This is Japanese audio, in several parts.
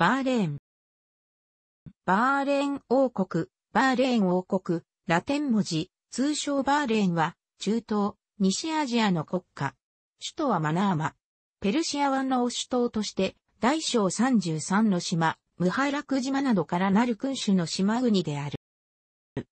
バーレーン。バーレーン王国、バーレーン王国、ラテン文字、通称バーレーンは、中東、西アジアの国家。首都はマナーマ。ペルシア湾の首都として、大小33の島、ムハラク島などからなる君主の島国である。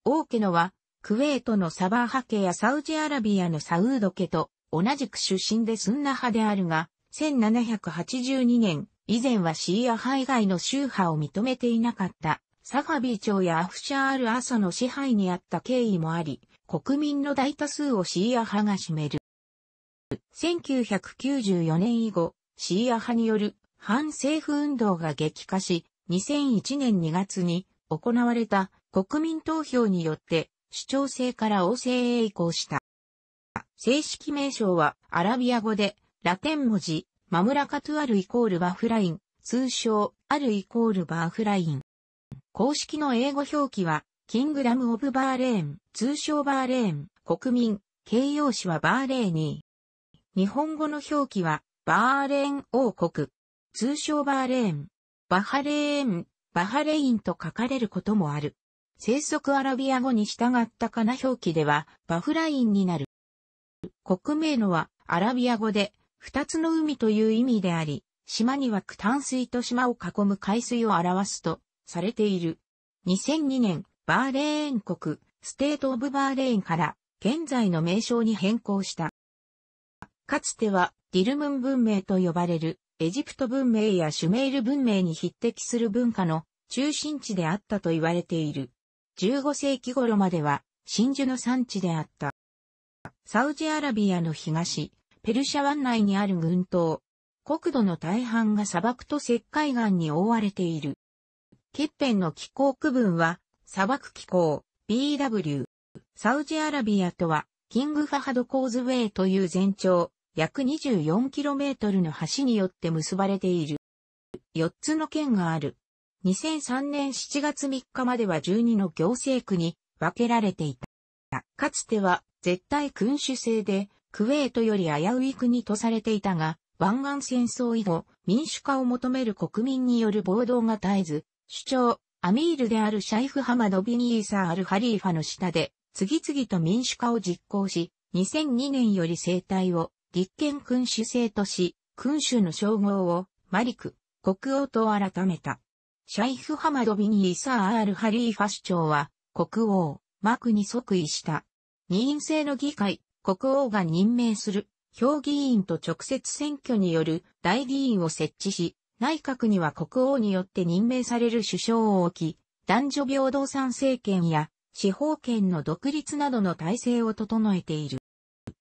王家のは、クウェートのサバー派家やサウジアラビアのサウード家と同じく出身でスンナ派であるが、1782年、以前はシーア派以外の宗派を認めていなかった、サファビー朝やアフシャール朝の支配にあった経緯もあり、国民の大多数をシーア派が占める。1994年以後、シーア派による反政府運動が激化し、2001年2月に行われた国民投票によって主張制から王政へ移行した。正式名称はアラビア語でラテン文字マムラカトゥアルイコールバフライン、通称、アルイコールバーフライン。公式の英語表記は、キングダム・オブ・バーレーン、通称バーレーン、国民、形容詞はバーレーニー。日本語の表記は、バーレーン王国、通称バーレーン、バハレーン、バハレインと書かれることもある。生息アラビア語に従ったかな表記では、バフラインになる。国名のは、アラビア語で、二つの海という意味であり、島には区淡水と島を囲む海水を表すとされている。2002年、バーレーン国、ステート・オブ・バーレーンから現在の名称に変更した。かつてはディルムン文明と呼ばれるエジプト文明やシュメール文明に匹敵する文化の中心地であったと言われている。15世紀頃までは真珠の産地であった。サウジアラビアの東、ペルシャ湾内にある群島。国土の大半が砂漠と石灰岩に覆われている。欠片の気候区分は、砂漠気候、BW。サウジアラビアとは、キングファハドコーズウェイという全長、約 24km の橋によって結ばれている。4つの県がある。2003年7月3日までは12の行政区に分けられていた。かつては絶対君主制でクウェートより危うい国とされていたが、湾岸戦争以後、民主化を求める国民による暴動が絶えず、主張、アミールであるシャイフ・ハマド・ビニーサー・アル・ハリーファの下で、次々と民主化を実行し、2002年より政体を立憲君主制とし、君主の称号をマリク、国王と改めた。シャイフ・ハマド・ビニーサー・アル・ハリーファ首長は、国王、マクに即位した。二院制の議会、国王が任命する、評議員と直接選挙による代議員を設置し、内閣には国王によって任命される首相を置き、男女平等参政権や司法権の独立などの体制を整えている。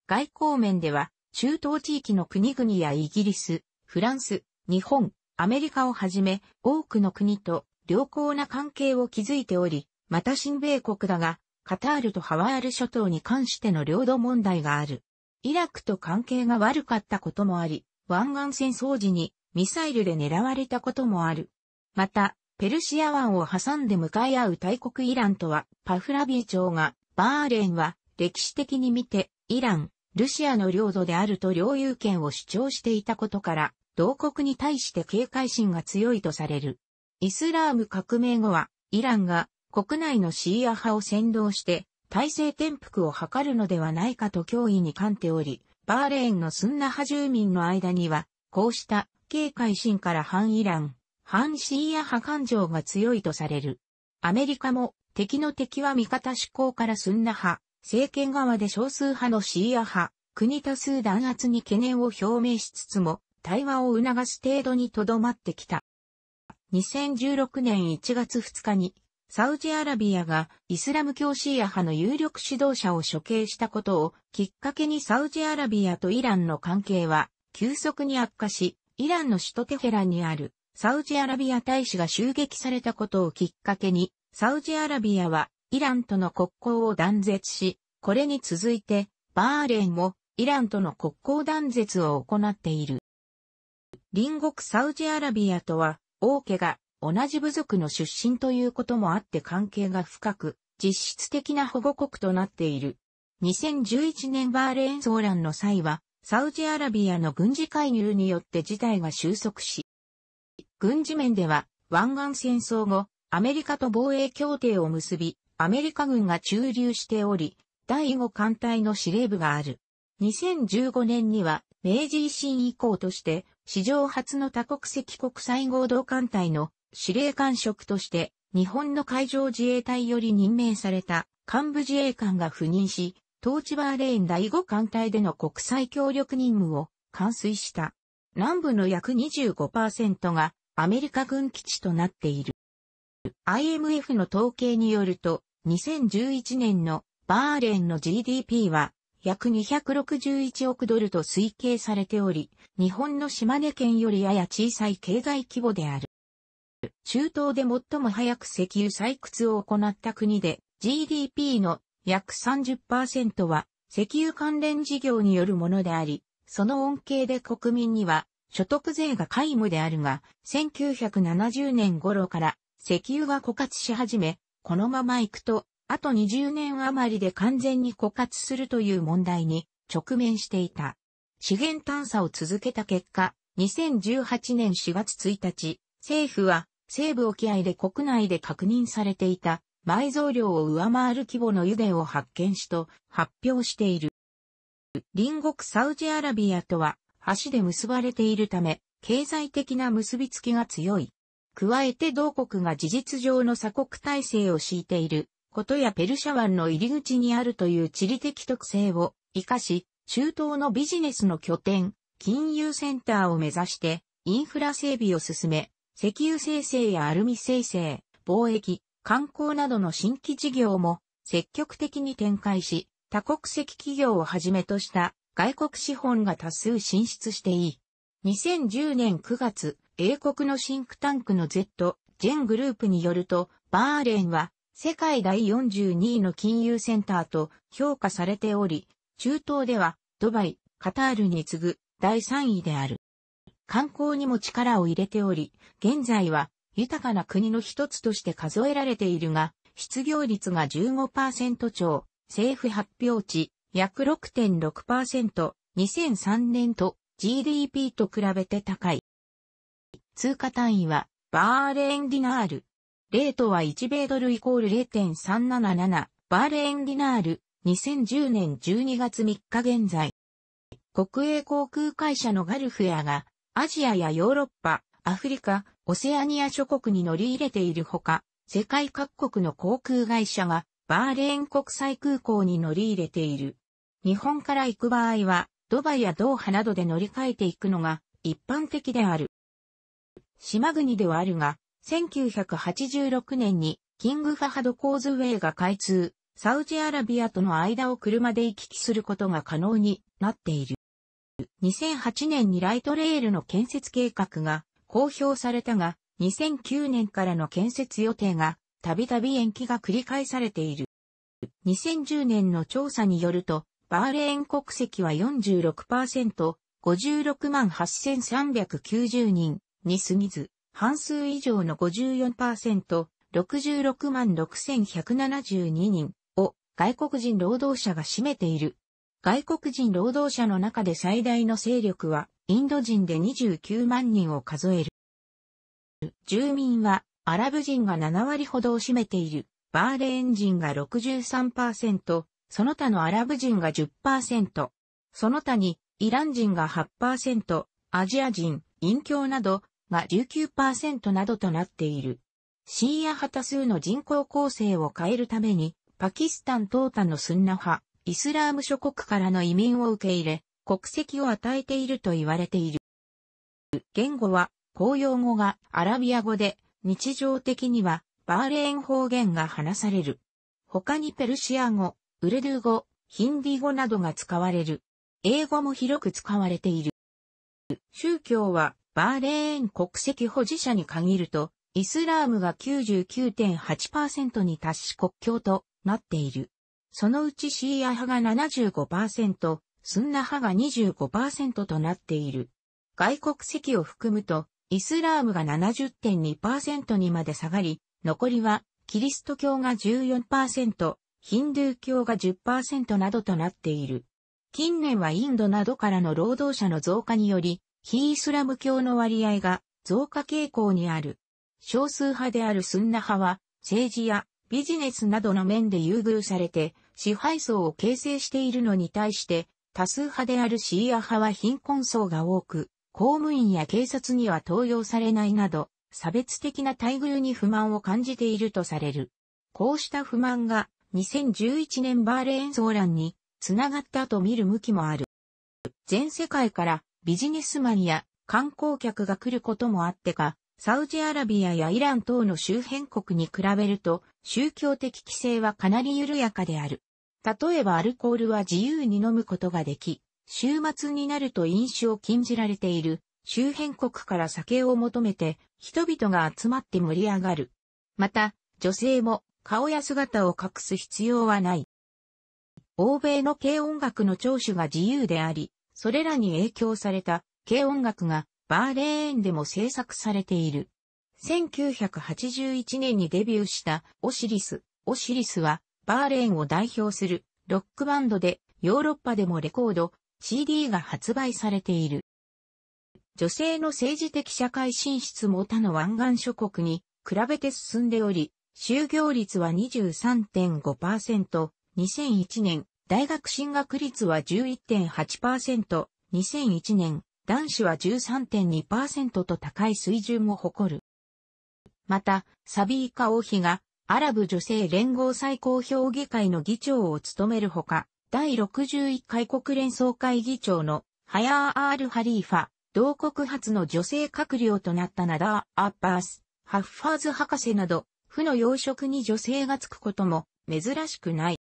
外交面では、中東地域の国々やイギリス、フランス、日本、アメリカをはじめ、多くの国と良好な関係を築いており、また新米国だが、カタールとハワール諸島に関しての領土問題がある。イラクと関係が悪かったこともあり、湾岸戦争時にミサイルで狙われたこともある。また、ペルシア湾を挟んで向かい合う大国イランとは、パフラビー朝が、バーレーンは歴史的に見て、イラン、ルシアの領土であると領有権を主張していたことから、同国に対して警戒心が強いとされる。イスラーム革命後は、イランが国内のシーア派を先導して体制転覆を図るのではないかと脅威に感っており、バーレーンのスンナ派住民の間には、こうした警戒心から反イラン、反シーア派感情が強いとされる。アメリカも敵の敵は味方志向からスンナ派、政権側で少数派のシーア派、国多数弾圧に懸念を表明しつつも、対話を促す程度にとどまってきた。2016年1月2日にサウジアラビアがイスラム教シーア派の有力指導者を処刑したことをきっかけにサウジアラビアとイランの関係は急速に悪化し、イランの首都テヘランにあるサウジアラビア大使が襲撃されたことをきっかけに、サウジアラビアはイランとの国交を断絶し、これに続いてバーレーンもイランとの国交断絶を行っている。隣国サウジアラビアとは、王家が同じ部族の出身ということもあって関係が深く、実質的な保護国となっている。2011年バーレーン騒乱の際は、サウジアラビアの軍事介入によって事態が収束し、軍事面では湾岸戦争後、アメリカと防衛協定を結び、アメリカ軍が駐留しており、第5艦隊の司令部がある。2015年には明治維新以降として史上初の多国籍国際合同艦隊の司令官職として、日本の海上自衛隊より任命された幹部自衛官が赴任し、トーチバーレーン第5艦隊での国際協力任務を完遂した。南部の約25%がアメリカ軍基地となっている。IMF の統計によると、2011年のバーレーンの GDP は約261億ドルと推計されており、日本の島根県よりやや小さい経済規模である。中東で最も早く石油採掘を行った国で、GDP の約30%は石油関連事業によるものであり、その恩恵で国民には所得税が皆無であるが、1970年頃から石油が枯渇し始め、このまま行くと、あと20年余りで完全に枯渇するという問題に直面していた。資源探査を続けた結果、2018年4月1日、政府は西部沖合で国内で確認されていた埋蔵量を上回る規模の油田を発見しと発表している。隣国サウジアラビアとは橋で結ばれているため、経済的な結びつきが強い。加えて同国が事実上の鎖国体制を敷いていることやペルシャ湾の入り口にあるという地理的特性を活かし、中東のビジネスの拠点、金融センターを目指してインフラ整備を進め、石油生成やアルミ生成、貿易、観光などの新規事業も積極的に展開し、多国籍企業をはじめとした外国資本が多数進出していい。2010年9月、英国のシンクタンクの Z、ジェングループによると、バーレンは世界第42位の金融センターと評価されており、中東ではドバイ、カタールに次ぐ第3位である。観光にも力を入れており、現在は豊かな国の一つとして数えられているが、失業率が15%超、政府発表値約6.6%、2003年と GDP と比べて高い。通貨単位はバーレーンディナール。レートは1米ドルイコール0.377バーレーンディナール2010年12月3日現在。国営航空会社のガルフエアがアジアやヨーロッパ、アフリカ、オセアニア諸国に乗り入れているほか、世界各国の航空会社がバーレーン国際空港に乗り入れている。日本から行く場合は、ドバイやドーハなどで乗り換えていくのが一般的である。島国ではあるが、1986年にキングファハドコーズウェイが開通、サウジアラビアとの間を車で行き来することが可能になっている。2008年にライトレールの建設計画が公表されたが、2009年からの建設予定がたびたび延期が繰り返されている。2010年の調査によると、バーレーン国籍は46%、56万8390人に過ぎず、半数以上の54%、66万6172人を外国人労働者が占めている。外国人労働者の中で最大の勢力は、インド人で29万人を数える。住民は、アラブ人が7割ほどを占めている、バーレーン人が63%、その他のアラブ人が10%、その他に、イラン人が8%、アジア人、陰教などが19%などとなっている。シーア派多数の人口構成を変えるために、パキスタン東端のスンナ派、イスラーム諸国からの移民を受け入れ、国籍を与えていると言われている。言語は、公用語がアラビア語で、日常的にはバーレーン方言が話される。他にペルシア語、ウルドゥー語、ヒンディ語などが使われる。英語も広く使われている。宗教はバーレーン国籍保持者に限ると、イスラームが99.8%に達し国境となっている。そのうちシーア派が75%、スンナ派が25%となっている。外国籍を含むと、イスラームが70.2%にまで下がり、残りは、キリスト教が14%、ヒンドゥー教が10%などとなっている。近年はインドなどからの労働者の増加により、非イスラム教の割合が増加傾向にある。少数派であるスンナ派は、政治やビジネスなどの面で優遇されて、支配層を形成しているのに対して、多数派であるシーア派は貧困層が多く、公務員や警察には登用されないなど、差別的な待遇に不満を感じているとされる。こうした不満が2011年バーレーン騒乱につながったと見る向きもある。全世界からビジネスマンや観光客が来ることもあってか、サウジアラビアやイラン等の周辺国に比べると宗教的規制はかなり緩やかである。例えばアルコールは自由に飲むことができ、週末になると飲酒を禁じられている周辺国から酒を求めて人々が集まって盛り上がる。また、女性も顔や姿を隠す必要はない。欧米の軽音楽の聴取が自由であり、それらに影響された軽音楽がバーレーンでも制作されている。1981年にデビューしたオシリス。オシリスはバーレーンを代表するロックバンドでヨーロッパでもレコード、CD が発売されている。女性の政治的社会進出も他の湾岸諸国に比べて進んでおり、就業率は23.5%、2001年、大学進学率は11.8%、2001年、男子は13.2%と高い水準を誇る。また、サビイカ王妃がアラブ女性連合最高評議会の議長を務めるほか、第61回国連総会議長のハヤー・アール・ハリーファ、同国初の女性閣僚となったナダー・アッバース、ハッファーズ博士など、負の要職に女性がつくことも珍しくない。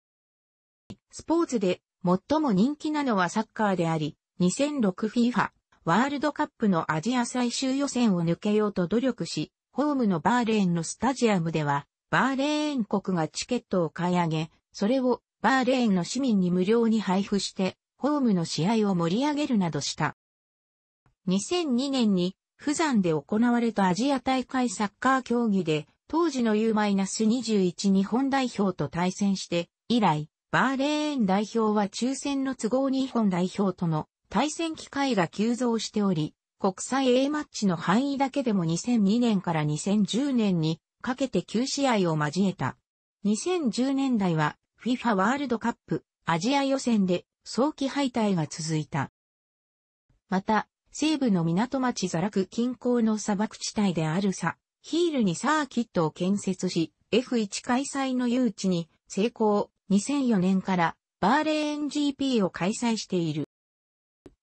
スポーツで最も人気なのはサッカーであり、2006FIFA ワールドカップのアジア最終予選を抜けようと努力し、ホームのバーレーンのスタジアムではバーレーン国がチケットを買い上げ、それをバーレーンの市民に無料に配布して、ホームの試合を盛り上げるなどした。2002年に、釜山で行われたアジア大会サッカー競技で、当時の U-21 日本代表と対戦して、以来、バーレーン代表は抽選の都合日本代表との対戦機会が急増しており、国際 A マッチの範囲だけでも2002年から2010年にかけて9試合を交えた。2010年代は FIFA ワールドカップアジア予選で早期敗退が続いた。また、西部の港町ザラク近郊の砂漠地帯であるサ、ヒールにサーキットを建設し、F1 開催の誘致に成功、2004年からバーレーン GP を開催している。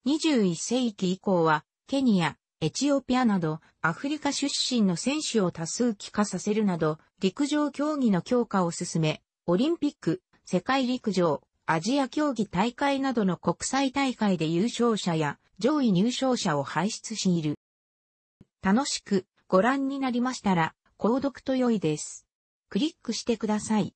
21世紀以降は、ケニア、エチオピアなど、アフリカ出身の選手を多数帰化させるなど、陸上競技の強化を進め、オリンピック、世界陸上、アジア競技大会などの国際大会で優勝者や上位入賞者を輩出している。楽しくご覧になりましたら、購読と良いです。クリックしてください。